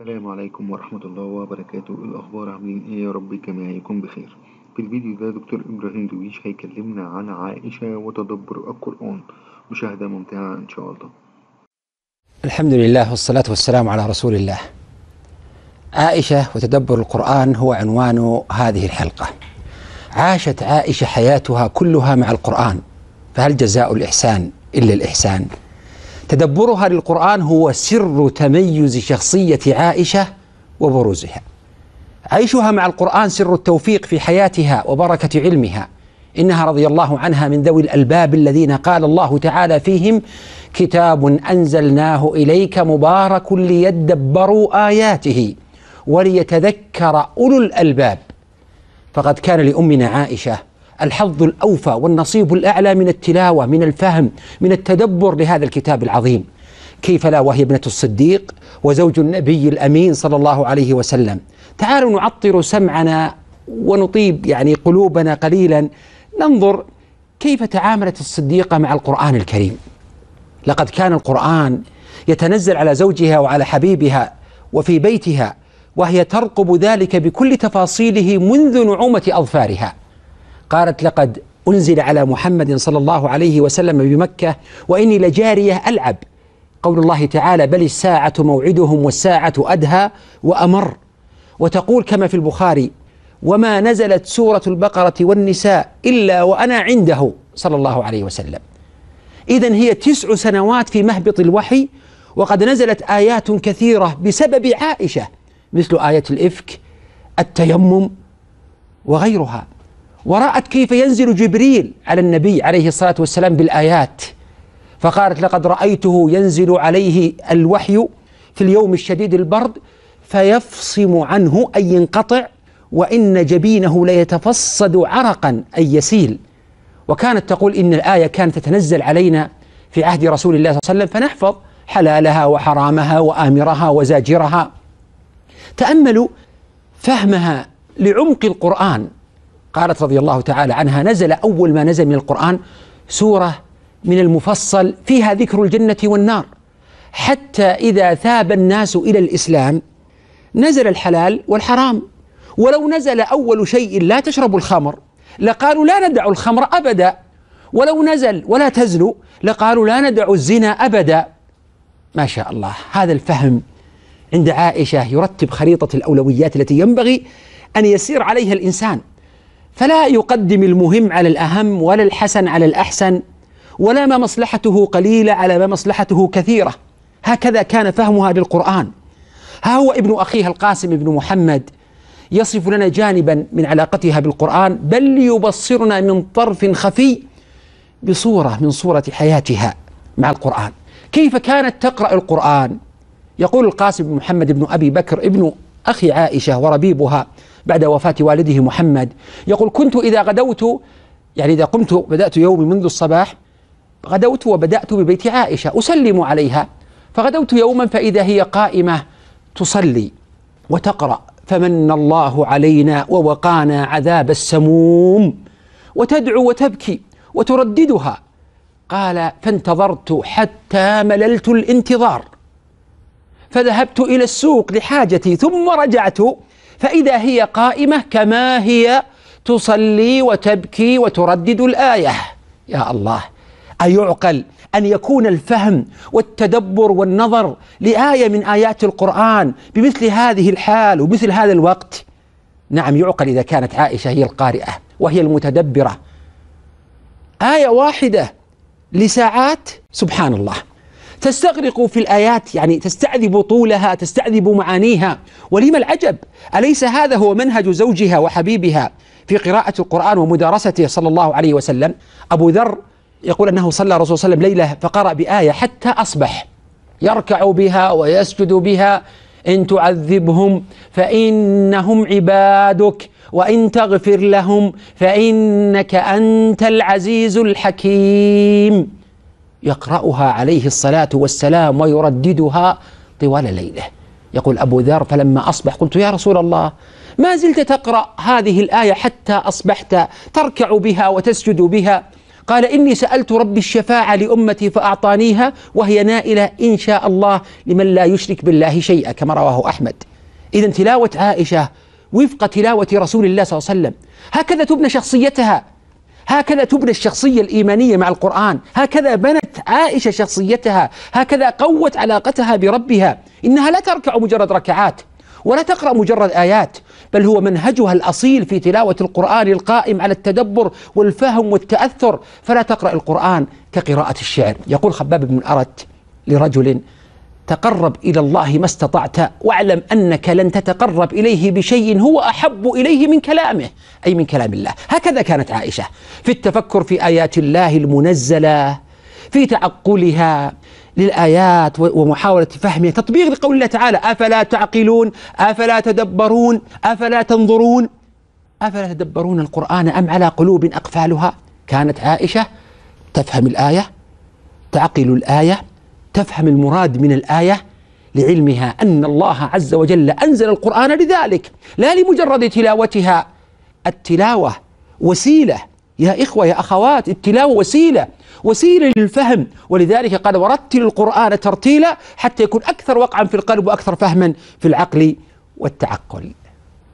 السلام عليكم ورحمة الله وبركاته الأخبار عاملين إيه يا رب جميعكم بخير في الفيديو ده دكتور إبراهيم دويش هيكلمنا عن عائشة وتدبر القرآن مشاهدة ممتعة إن شاء الله الحمد لله والصلاة والسلام على رسول الله عائشة وتدبر القرآن هو عنوان هذه الحلقة عاشت عائشة حياتها كلها مع القرآن فهل جزاء الإحسان إلا الإحسان؟ تدبرها للقرآن هو سر تميز شخصية عائشة وبروزها عيشها مع القرآن سر التوفيق في حياتها وبركة علمها إنها رضي الله عنها من ذوي الألباب الذين قال الله تعالى فيهم كتاب أنزلناه إليك مبارك ليدبروا آياته وليتذكر أولو الألباب فقد كان لأمنا عائشة الحظ الاوفى والنصيب الاعلى من التلاوه من الفهم من التدبر لهذا الكتاب العظيم كيف لا وهي ابنه الصديق وزوج النبي الامين صلى الله عليه وسلم تعالوا نعطر سمعنا ونطيب يعني قلوبنا قليلا ننظر كيف تعاملت الصديقه مع القران الكريم لقد كان القران يتنزل على زوجها وعلى حبيبها وفي بيتها وهي ترقب ذلك بكل تفاصيله منذ نعومه اظفارها قالت لقد أنزل على محمد صلى الله عليه وسلم بمكة وإني لجارية ألعب قول الله تعالى بل الساعة موعدهم والساعة أدهى وأمر وتقول كما في البخاري وما نزلت سورة البقرة والنساء إلا وأنا عنده صلى الله عليه وسلم إذا هي تسع سنوات في مهبط الوحي وقد نزلت آيات كثيرة بسبب عائشة مثل آية الإفك التيمم وغيرها ورأت كيف ينزل جبريل على النبي عليه الصلاة والسلام بالآيات فقالت لقد رأيته ينزل عليه الوحي في اليوم الشديد البرد فيفصم عنه أي ينقطع وإن جبينه ليتفصد عرقا أي يسيل وكانت تقول إن الآية كانت تتنزل علينا في عهد رسول الله صلى الله عليه وسلم فنحفظ حلالها وحرامها وآمرها وزاجرها تأملوا فهمها لعمق القرآن قالت رضي الله تعالى عنها نزل أول ما نزل من القرآن سورة من المفصل فيها ذكر الجنة والنار حتى إذا ثاب الناس إلى الإسلام نزل الحلال والحرام ولو نزل أول شيء لا تشرب الخمر لقالوا لا ندع الخمر أبدا ولو نزل ولا تزلوا لقالوا لا ندع الزنا أبدا ما شاء الله هذا الفهم عند عائشة يرتب خريطة الأولويات التي ينبغي أن يسير عليها الإنسان فلا يقدم المهم على الأهم ولا الحسن على الأحسن ولا ما مصلحته قليلة على ما مصلحته كثيرة هكذا كان فهمها للقرآن ها هو ابن أخيها القاسم بن محمد يصف لنا جانبا من علاقتها بالقرآن بل ليبصرنا من طرف خفي بصورة من صورة حياتها مع القرآن كيف كانت تقرأ القرآن يقول القاسم بن محمد بن أبي بكر ابن أخي عائشة وربيبها بعد وفاة والده محمد يقول كنت إذا غدوت يعني إذا قمت بدأت يومي منذ الصباح غدوت وبدأت ببيت عائشة أسلم عليها فغدوت يوما فإذا هي قائمة تصلي وتقرأ فمن الله علينا ووقانا عذاب السموم وتدعو وتبكي وترددها قال فانتظرت حتى مللت الانتظار فذهبت إلى السوق لحاجتي ثم رجعت فإذا هي قائمة كما هي تصلي وتبكي وتردد الآية يا الله أيعقل أن يكون الفهم والتدبر والنظر لآية من آيات القرآن بمثل هذه الحال ومثل هذا الوقت نعم يعقل إذا كانت عائشة هي القارئة وهي المتدبرة آية واحدة لساعات سبحان الله تستغرق في الآيات يعني تستعذب طولها تستعذب معانيها ولما العجب أليس هذا هو منهج زوجها وحبيبها في قراءة القرآن ومدارسته صلى الله عليه وسلم أبو ذر يقول أنه صلى الرسول صلى الله عليه وسلم ليلة فقرأ بآية حتى أصبح يركع بها ويسجد بها إن تعذبهم فإنهم عبادك وإن تغفر لهم فإنك أنت العزيز الحكيم يقرأها عليه الصلاة والسلام ويرددها طوال ليله يقول أبو ذر فلما أصبح قلت يا رسول الله ما زلت تقرأ هذه الآية حتى أصبحت تركع بها وتسجد بها قال إني سألت ربي الشفاعة لأمتي فأعطانيها وهي نائلة إن شاء الله لمن لا يشرك بالله شيئا كما رواه أحمد إذا تلاوة عائشة وفق تلاوة رسول الله صلى الله عليه وسلم هكذا تبنى شخصيتها هكذا تبنى الشخصية الإيمانية مع القرآن هكذا بنت عائشة شخصيتها هكذا قوت علاقتها بربها إنها لا تركع مجرد ركعات ولا تقرأ مجرد آيات بل هو منهجها الأصيل في تلاوة القرآن القائم على التدبر والفهم والتأثر فلا تقرأ القرآن كقراءة الشعر يقول خباب بن أرت لرجل تقرب الى الله ما استطعت واعلم انك لن تتقرب اليه بشيء هو احب اليه من كلامه اي من كلام الله هكذا كانت عائشه في التفكر في ايات الله المنزله في تعقلها للآيات ومحاولة فهمها تطبيق لقول الله تعالى أفلا تعقلون أفلا تدبرون أفلا تنظرون أفلا تدبرون القرآن أم على قلوب أقفالها كانت عائشة تفهم الآية تعقل الآية تفهم المراد من الآية لعلمها أن الله عز وجل أنزل القرآن لذلك لا لمجرد تلاوتها التلاوة وسيلة يا إخوة يا أخوات التلاوة وسيلة وسيلة للفهم ولذلك قال ورتل القرآن ترتيلا حتى يكون أكثر وقعا في القلب وأكثر فهما في العقل والتعقل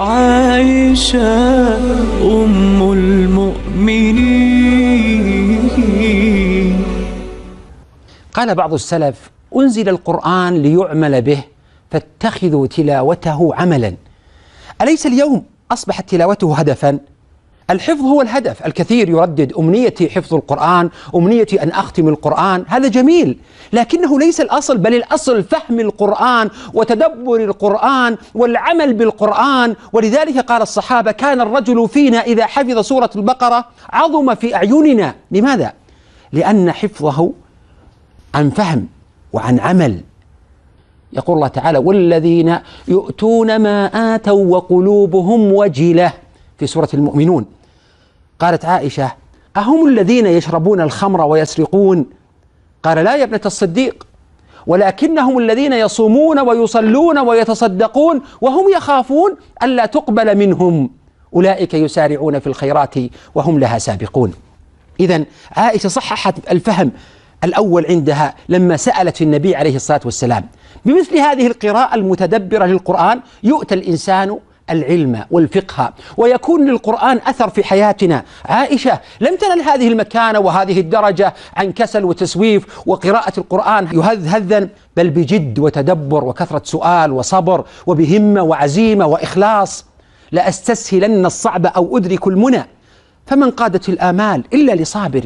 عائشة أم المؤمنين قال بعض السلف أنزل القرآن ليعمل به فاتخذوا تلاوته عملا أليس اليوم أصبحت تلاوته هدفا الحفظ هو الهدف الكثير يردد أمنيتي حفظ القرآن أمنيتي أن أختم القرآن هذا جميل لكنه ليس الأصل بل الأصل فهم القرآن وتدبر القرآن والعمل بالقرآن ولذلك قال الصحابة كان الرجل فينا إذا حفظ سورة البقرة عظم في أعيننا لماذا؟ لأن حفظه عن فهم وعن عمل يقول الله تعالى والذين يؤتون ما آتوا وقلوبهم وجلة في سورة المؤمنون قالت عائشة أهم الذين يشربون الخمر ويسرقون قال لا يا ابنة الصديق ولكنهم الذين يصومون ويصلون ويتصدقون وهم يخافون ألا تقبل منهم أولئك يسارعون في الخيرات وهم لها سابقون إذا عائشة صححت الفهم الأول عندها لما سألت النبي عليه الصلاة والسلام بمثل هذه القراءة المتدبرة للقرآن يؤتى الإنسان العلم والفقه ويكون للقرآن أثر في حياتنا عائشة لم تنل هذه المكانة وهذه الدرجة عن كسل وتسويف وقراءة القرآن يهذهذا بل بجد وتدبر وكثرة سؤال وصبر وبهمة وعزيمة وإخلاص لأستسهلن الصعب أو أدرك المنى فمن قادت الآمال إلا لصابر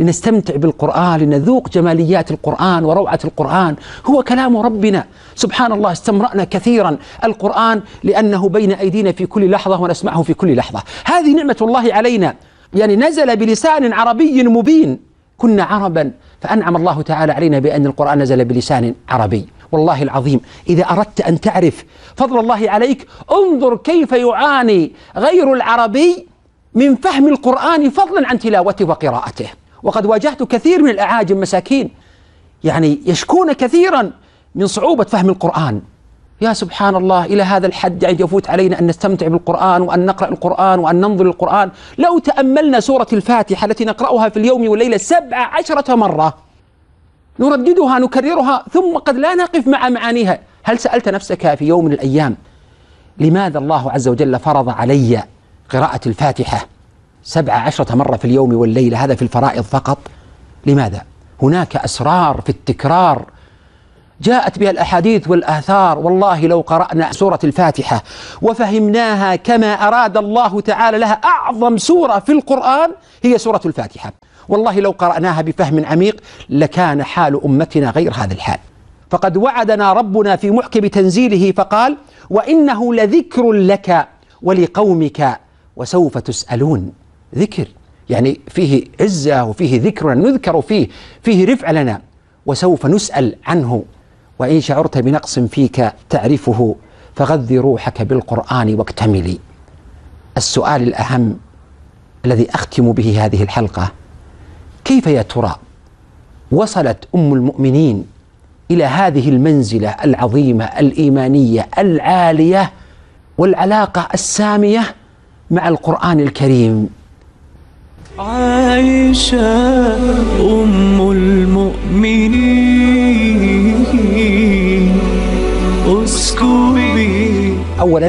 لنستمتع بالقرآن لنذوق جماليات القرآن وروعة القرآن هو كلام ربنا سبحان الله استمرأنا كثيرا القرآن لأنه بين أيدينا في كل لحظة ونسمعه في كل لحظة هذه نعمة الله علينا يعني نزل بلسان عربي مبين كنا عربا فأنعم الله تعالى علينا بأن القرآن نزل بلسان عربي والله العظيم إذا أردت أن تعرف فضل الله عليك انظر كيف يعاني غير العربي من فهم القرآن فضلا عن تلاوته وقراءته وقد واجهت كثير من الأعاجم مساكين يعني يشكون كثيرا من صعوبة فهم القرآن يا سبحان الله إلى هذا الحد يعني يفوت علينا أن نستمتع بالقرآن وأن نقرأ القرآن وأن ننظر القرآن لو تأملنا سورة الفاتحة التي نقرأها في اليوم والليلة سبع عشرة مرة نرددها نكررها ثم قد لا نقف مع معانيها هل سألت نفسك في يوم من الأيام لماذا الله عز وجل فرض علي قراءة الفاتحة سبعة عشرة مرة في اليوم والليلة هذا في الفرائض فقط لماذا؟ هناك أسرار في التكرار جاءت بها الأحاديث والآثار والله لو قرأنا سورة الفاتحة وفهمناها كما أراد الله تعالى لها أعظم سورة في القرآن هي سورة الفاتحة والله لو قرأناها بفهم عميق لكان حال أمتنا غير هذا الحال فقد وعدنا ربنا في محكم تنزيله فقال وإنه لذكر لك ولقومك وسوف تسألون ذكر يعني فيه عزة وفيه ذكر نذكر فيه فيه رفع لنا وسوف نسأل عنه وإن شعرت بنقص فيك تعرفه فغذي روحك بالقرآن واكتملي السؤال الأهم الذي أختم به هذه الحلقة كيف يا ترى وصلت أم المؤمنين إلى هذه المنزلة العظيمة الإيمانية العالية والعلاقة السامية مع القرآن الكريم عائشة أم المؤمنين أسكبي أولا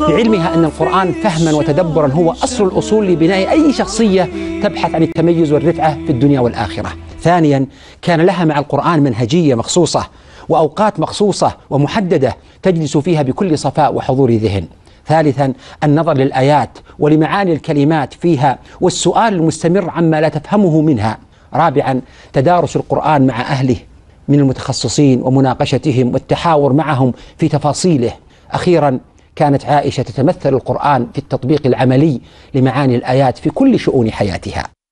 لعلمها أن القرآن فهما وتدبرا هو أصل الأصول لبناء أي شخصية تبحث عن التميز والرفعة في الدنيا والآخرة ثانيا كان لها مع القرآن منهجية مخصوصة وأوقات مخصوصة ومحددة تجلس فيها بكل صفاء وحضور ذهن ثالثا النظر للآيات ولمعاني الكلمات فيها والسؤال المستمر عما لا تفهمه منها رابعا تدارس القرآن مع أهله من المتخصصين ومناقشتهم والتحاور معهم في تفاصيله أخيرا كانت عائشة تتمثل القرآن في التطبيق العملي لمعاني الآيات في كل شؤون حياتها